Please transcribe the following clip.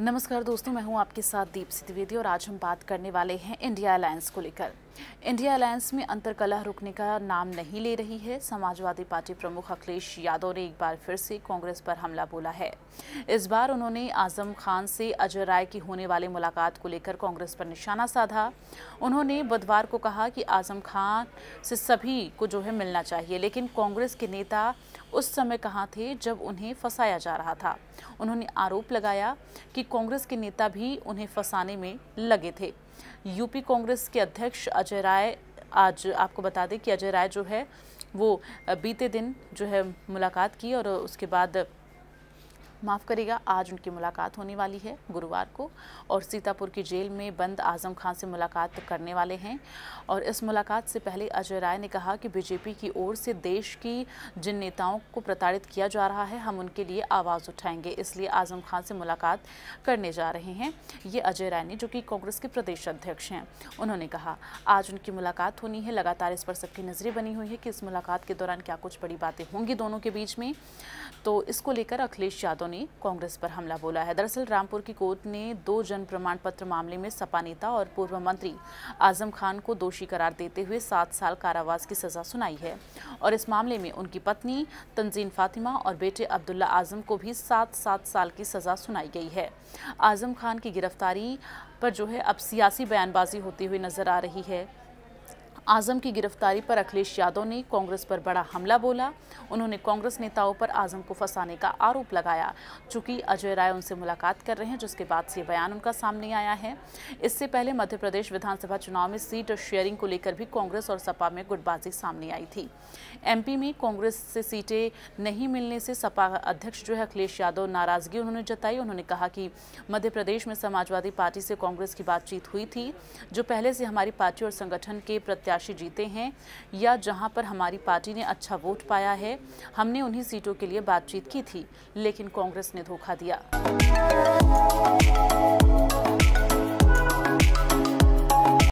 नमस्कार दोस्तों मैं हूं आपके साथ दीप त्रिवेदी और आज हम बात करने वाले हैं इंडिया अलायंस को लेकर इंडिया अलायंस में अंतरकलह रुकने का नाम नहीं ले रही है समाजवादी पार्टी प्रमुख अखिलेश यादव ने एक बार फिर से कांग्रेस पर हमला बोला है इस बार उन्होंने आजम खान से अजय राय की होने वाली मुलाकात को लेकर कांग्रेस पर निशाना साधा उन्होंने बुधवार को कहा कि आजम खान से सभी को जो है मिलना चाहिए लेकिन कांग्रेस के नेता उस समय कहाँ थे जब उन्हें फंसाया जा रहा था उन्होंने आरोप लगाया कि कांग्रेस के नेता भी उन्हें फंसाने में लगे थे यूपी कांग्रेस के अध्यक्ष अजय राय आज आपको बता दें कि अजय राय जो है वो बीते दिन जो है मुलाकात की और उसके बाद माफ़ करेगा आज उनकी मुलाकात होने वाली है गुरुवार को और सीतापुर की जेल में बंद आजम खान से मुलाकात करने वाले हैं और इस मुलाकात से पहले अजय राय ने कहा कि बीजेपी की ओर से देश की जिन नेताओं को प्रताड़ित किया जा रहा है हम उनके लिए आवाज़ उठाएंगे इसलिए आजम खान से मुलाकात करने जा रहे हैं ये अजय राय ने जो कि कांग्रेस के प्रदेश अध्यक्ष हैं उन्होंने कहा आज उनकी मुलाकात होनी है लगातार इस पर सबकी नज़रें बनी हुई है कि इस मुलाकात के दौरान क्या कुछ बड़ी बातें होंगी दोनों के बीच में तो इसको लेकर अखिलेश यादव ने कांग्रेस पर हमला बोला है दरअसल रामपुर की कोर्ट ने दो जन प्रमाण पत्र मामले में सपा नेता और पूर्व मंत्री आजम खान को दोषी करार देते हुए सात साल कारावास की सजा सुनाई है और इस मामले में उनकी पत्नी तंजीन फातिमा और बेटे अब्दुल्ला आजम को भी सात सात साल की सजा सुनाई गई है आजम खान की गिरफ्तारी पर जो है अब सियासी बयानबाजी होती हुई नजर आ रही है आजम की गिरफ्तारी पर अखिलेश यादव ने कांग्रेस पर बड़ा हमला बोला उन्होंने कांग्रेस नेताओं पर आजम को फंसाने का आरोप लगाया चूंकि अजय राय उनसे मुलाकात कर रहे हैं जिसके बाद से बयान उनका सामने आया है इससे पहले मध्य प्रदेश विधानसभा चुनाव में सीट शेयरिंग को लेकर भी कांग्रेस और सपा में गुटबाजी सामने आई थी एम में कांग्रेस से सीटें नहीं मिलने से सपा अध्यक्ष जो है अखिलेश यादव नाराजगी उन्होंने जताई उन्होंने कहा कि मध्य प्रदेश में समाजवादी पार्टी से कांग्रेस की बातचीत हुई थी जो पहले से हमारी पार्टी और संगठन के प्रत्याशी प्रत्याशी जीते हैं या जहां पर हमारी पार्टी ने अच्छा वोट पाया है हमने उन्हीं सीटों के लिए बातचीत की थी लेकिन कांग्रेस ने धोखा दिया